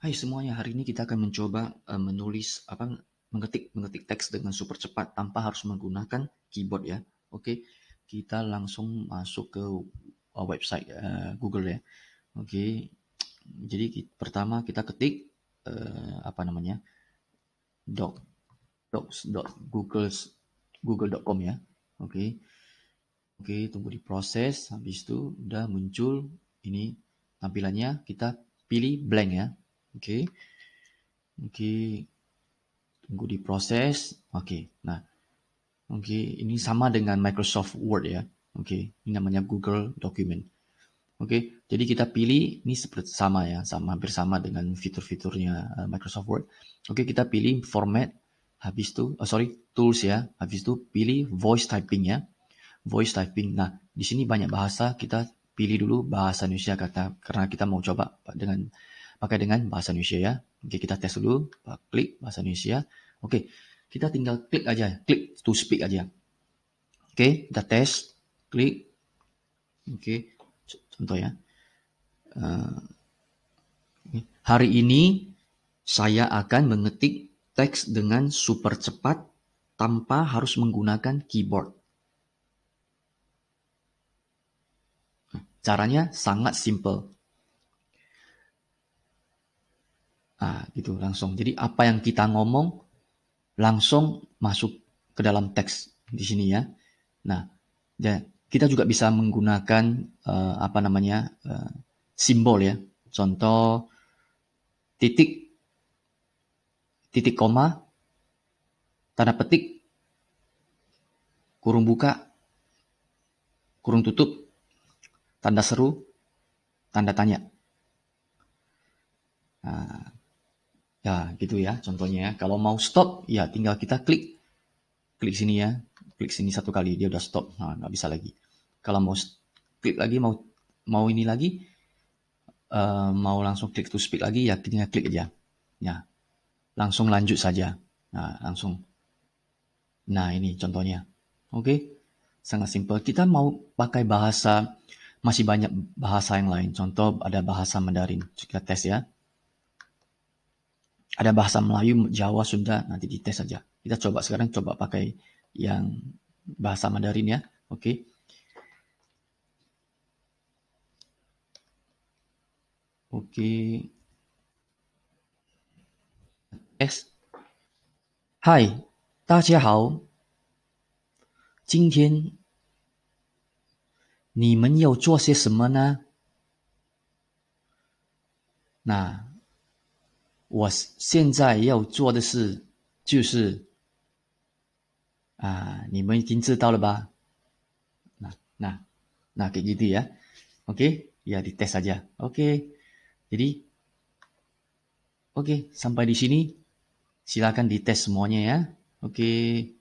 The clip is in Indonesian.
Hai semuanya, hari ini kita akan mencoba eh, menulis apa mengetik mengetik teks dengan super cepat tanpa harus menggunakan keyboard ya. Oke, kita langsung masuk ke eh, website eh, Google ya. Oke. Jadi pertama kita ketik apa namanya? doc docs.googles google.com ya. Oke. Oke, tunggu diproses habis itu udah muncul ini tampilannya kita pilih blank ya. Oke. Okey. Oke. tunggu Tunggu diproses. Oke. Nah. Oke, ini sama dengan Microsoft Word ya. Oke, ini namanya Google Document. Oke, jadi kita pilih ini seperti sama ya, sama hampir sama dengan fitur-fiturnya eh, Microsoft Word. Oke, kita pilih format habis itu oh eh, sorry, tools ya. Habis itu pilih voice typing ya. Voice typing. Nah, di sini banyak bahasa, kita pilih dulu bahasa Indonesia kata karena kita mau coba dengan pakai dengan bahasa Indonesia ya. Oke, kita tes dulu. Klik bahasa Indonesia. Oke, kita tinggal klik aja. Klik to speak aja. Oke, kita tes. Klik. Oke, contoh ya. Eh, hari ini saya akan mengetik teks dengan super cepat tanpa harus menggunakan keyboard. Caranya sangat simple Nah, gitu langsung. Jadi apa yang kita ngomong langsung masuk ke dalam teks di sini ya. Nah, ya, kita juga bisa menggunakan uh, apa namanya uh, simbol ya. Contoh titik, titik koma, tanda petik, kurung buka, kurung tutup, tanda seru, tanda tanya. Nah, Ya, gitu ya contohnya ya. Kalau mau stop, ya tinggal kita klik. Klik sini ya. Klik sini satu kali, dia udah stop. Nah, nggak bisa lagi. Kalau mau klik lagi, mau mau ini lagi, uh, mau langsung klik to speak lagi, ya tinggal klik aja. Ya, langsung lanjut saja. Nah, langsung. Nah, ini contohnya. Oke, okay? sangat simpel. Kita mau pakai bahasa, masih banyak bahasa yang lain. Contoh ada bahasa Mandarin. Kita tes ya ada bahasa Melayu, Jawa, Sunda, nanti dites saja. Kita coba sekarang coba pakai yang bahasa Mandarin ya. Oke. Okay. Oke. Okay. S. Hai, 大家好。今天你们要做些什么呢？那我现在要做的事就是，啊，你们已经知道了吧？那那那，你这呀 o k 要 test o k 所以，OK，sampai di sini, silakan di t e s semuanya ya, OK。